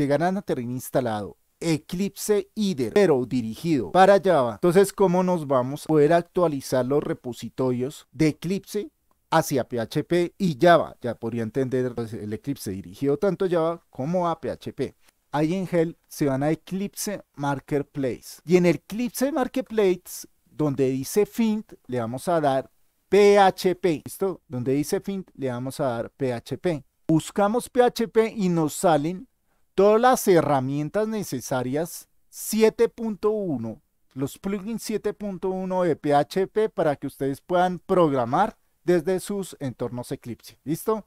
llegarán a tener instalado Eclipse IDE pero dirigido para Java. Entonces, ¿cómo nos vamos a poder actualizar los repositorios de Eclipse hacia PHP y Java? Ya podría entender pues, el Eclipse dirigido tanto a Java como a PHP. Ahí en Hell se van a Eclipse Marketplace. Y en el Eclipse Marketplace, donde dice Fint, le vamos a dar PHP. ¿Listo? Donde dice Fint, le vamos a dar PHP. Buscamos PHP y nos salen todas las herramientas necesarias 7.1, los plugins 7.1 de PHP para que ustedes puedan programar desde sus entornos Eclipse. ¿Listo?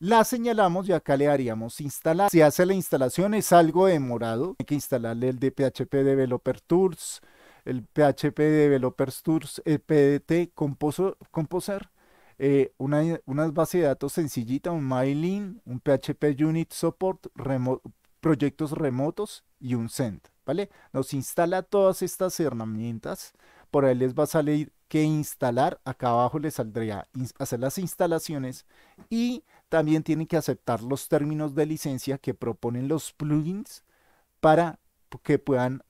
La señalamos y acá le haríamos instalar. Si hace la instalación es algo demorado. Hay que instalarle el de PHP Developer Tools, el PHP Developer Tools, el PDT, Composer, Composer eh, una, base de datos sencillita, un mailing un PHP Unit Support, proyectos remotos y un Send. ¿vale? Nos instala todas estas herramientas. Por ahí les va a salir que instalar. Acá abajo les saldría hacer las instalaciones y también tienen que aceptar los términos de licencia que proponen los plugins para que puedan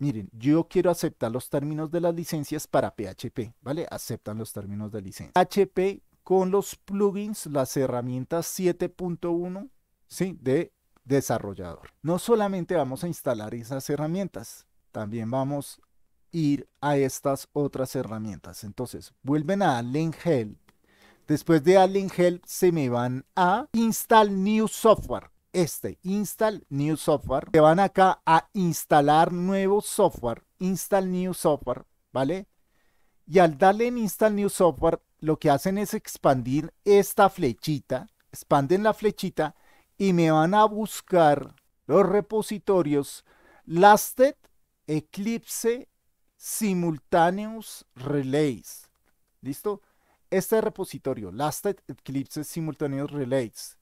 miren, yo quiero aceptar los términos de las licencias para PHP, ¿vale? Aceptan los términos de licencia. PHP con los plugins, las herramientas 7.1, ¿sí? De desarrollador. No solamente vamos a instalar esas herramientas, también vamos a ir a estas otras herramientas. Entonces, vuelven a Allen Help. Después de Allen Help se me van a Install New Software este install new software Te van acá a instalar nuevo software install new software vale y al darle en install new software lo que hacen es expandir esta flechita expanden la flechita y me van a buscar los repositorios lasted eclipse simultaneous relays listo este repositorio lasted eclipse simultaneous relays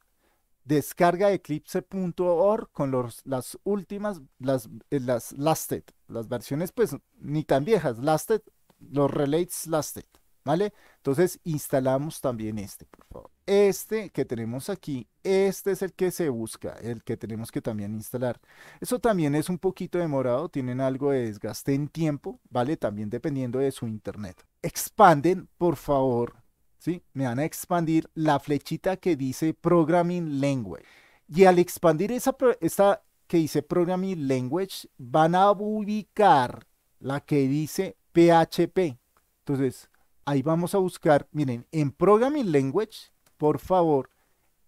Descarga eclipse.org con las últimas, las, eh, las lasted, las versiones pues ni tan viejas, lasted, los relates lasted, ¿vale? Entonces instalamos también este, por favor. Este que tenemos aquí, este es el que se busca, el que tenemos que también instalar. Eso también es un poquito demorado, tienen algo de desgaste en tiempo, ¿vale? También dependiendo de su internet. Expanden, por favor, me van a expandir la flechita que dice Programming Language. Y al expandir esa, esta que dice Programming Language, van a ubicar la que dice PHP. Entonces, ahí vamos a buscar, miren, en Programming Language, por favor,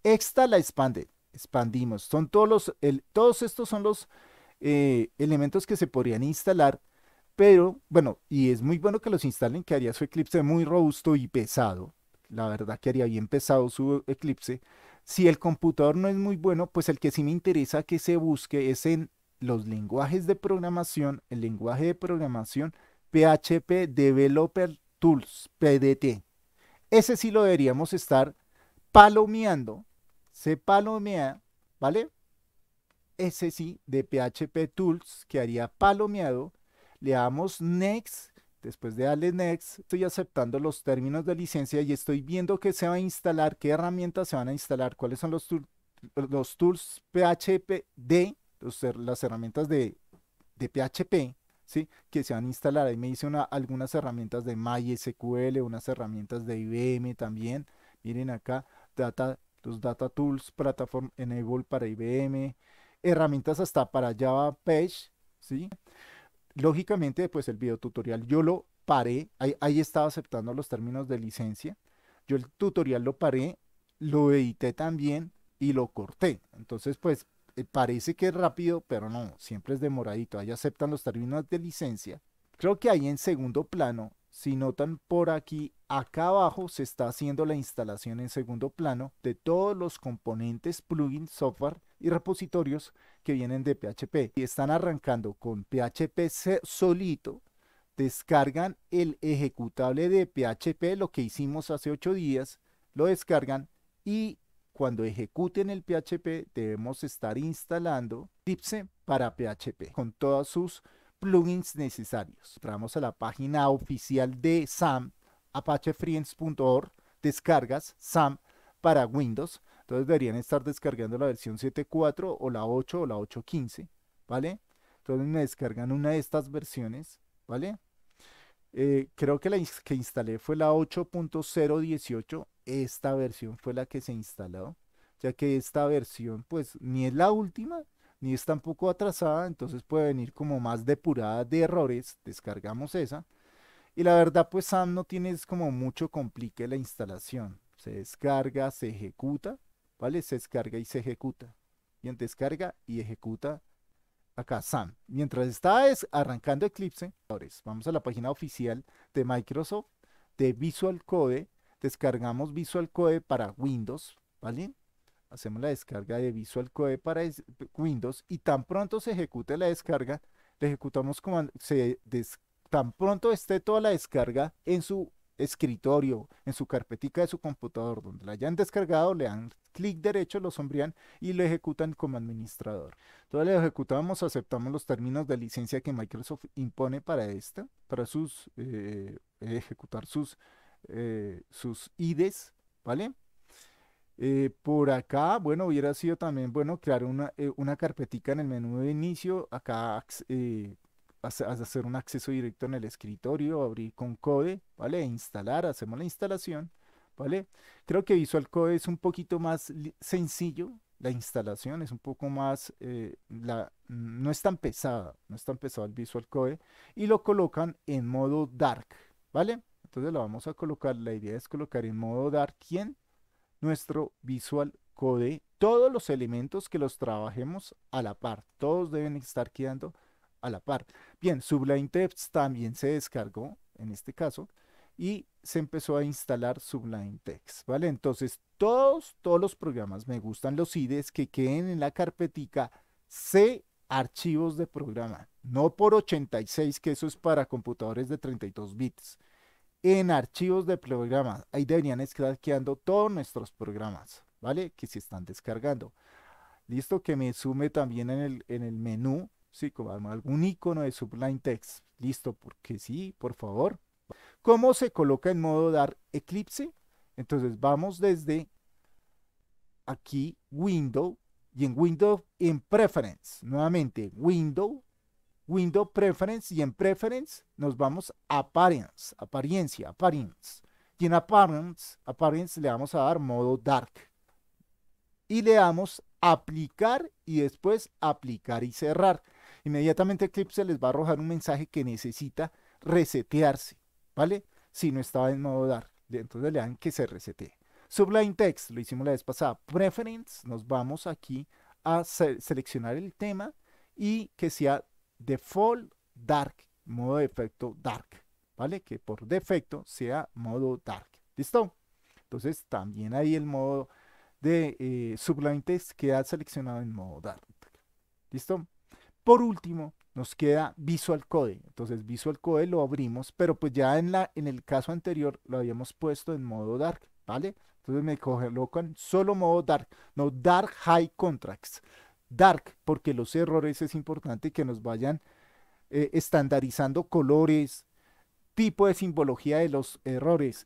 esta la expande, expandimos. Son todos los, todos estos son los eh, elementos que se podrían instalar, pero bueno, y es muy bueno que los instalen, que haría su Eclipse muy robusto y pesado, la verdad que haría bien pesado su eclipse. Si el computador no es muy bueno, pues el que sí me interesa que se busque es en los lenguajes de programación, el lenguaje de programación PHP Developer Tools, PDT. Ese sí lo deberíamos estar palomeando. Se palomea, ¿vale? Ese sí de PHP Tools que haría palomeado. Le damos Next Después de darle Next, estoy aceptando los términos de licencia y estoy viendo qué se va a instalar, qué herramientas se van a instalar, cuáles son los, tools PHP los, las herramientas de, PHP, ¿sí? que se van a instalar. Ahí me dice una, algunas herramientas de MySQL, unas herramientas de IBM también. Miren acá, data, los Data Tools, Platform Enable para IBM, herramientas hasta para Java Page. ¿sí? lógicamente, pues el video tutorial yo lo paré, ahí, estaba aceptando los términos de licencia, yo el tutorial lo paré, lo edité también y lo corté. Entonces, pues eh, parece que es rápido, pero no, siempre es demoradito, ahí aceptan los términos de licencia. Creo que ahí en segundo plano, si notan por aquí Acá abajo se está haciendo la instalación en segundo plano de todos los componentes, plugins, software y repositorios que vienen de PHP. Y están arrancando con PHP solito, descargan el ejecutable de PHP, lo que hicimos hace ocho días, lo descargan y cuando ejecuten el PHP debemos estar instalando tipse para PHP con todos sus plugins necesarios. Entramos a la página oficial de SAM apachefriends.org, descargas SAM para Windows. Entonces deberían estar descargando la versión 7.4 o la 8 o la 8.15, ¿vale? Entonces me descargan una de estas versiones, ¿vale? Eh, creo que la que instalé fue la 8.018. Esta versión fue la que se instaló, ya que esta versión pues ni es la última, ni es tampoco atrasada, entonces puede venir como más depurada de errores. Descargamos esa. Y la verdad, pues SAM no tiene como mucho complique la instalación. Se descarga, se ejecuta, ¿vale? Se descarga y se ejecuta. Bien, descarga y ejecuta acá SAM. Mientras está arrancando Eclipse, vamos a la página oficial de Microsoft de Visual Code. Descargamos Visual Code para Windows, ¿vale? Hacemos la descarga de Visual Code para Windows y tan pronto se ejecute la descarga, le ejecutamos como se descarga tan pronto esté toda la descarga en su escritorio, en su carpetica de su computador, donde la hayan descargado, le dan clic derecho, lo sombrían y lo ejecutan como administrador. Entonces lo ejecutamos, aceptamos los términos de licencia que Microsoft impone para esta, para sus eh, eh, ejecutar sus, eh, sus IDs, ¿vale? por acá, bueno, hubiera sido también bueno crear una, una carpetica en el menú de inicio, acá hacer un acceso directo en el escritorio, abrir con code, ¿vale? E instalar, hacemos la instalación, ¿vale? Creo que Visual Code es un poquito más sencillo, la instalación es un poco más, eh, la, no es tan pesada, no es tan pesado el Visual Code, y lo colocan en modo dark, ¿vale? Entonces lo vamos a colocar, la idea es colocar en modo dark, ¿quién? Nuestro Visual Code, todos los elementos que los trabajemos a la par, todos deben estar quedando a la par. Bien, Sublime Text también se descargó, en este caso, y se empezó a instalar Sublime Text, ¿vale? Entonces, todos, todos los programas, me gustan los ID's que queden en la carpetica C archivos de programa, no por 86, que eso es para computadores de 32 bits. En archivos de programa, ahí deberían estar quedando todos nuestros programas, ¿vale? Que se están descargando. Listo, que me sume también en el, en el menú Sí, como algún icono de Sublime Text. Listo, porque sí, por favor. ¿Cómo se coloca en modo dar Eclipse? Entonces vamos desde aquí, Window, y en Window en Preference. Nuevamente, Window, Window Preference, y en Preference nos vamos a Appearance, Apariencia, Appearance. Y en Appearance, Appearance le vamos a dar modo Dark. Y le damos Aplicar y después Aplicar y Cerrar. Inmediatamente Eclipse les va a arrojar un mensaje que necesita resetearse, ¿vale? Si no estaba en modo dark. Entonces le dan que se resetee. Sublime Text, lo hicimos la vez pasada. Preference, nos vamos aquí a seleccionar el tema y que sea Default Dark, modo de efecto Dark, ¿vale? Que por defecto sea modo Dark. ¿Listo? Entonces también ahí el modo de eh, Sublime Text queda seleccionado en modo Dark. ¿Listo? Por último, nos queda Visual Code. Entonces Visual Code lo abrimos, pero pues ya en, la, en el caso anterior lo habíamos puesto en modo dark, ¿vale? Entonces me en solo modo dark, no dark high contracts. Dark, porque los errores es importante que nos vayan eh, estandarizando colores, tipo de simbología de los errores,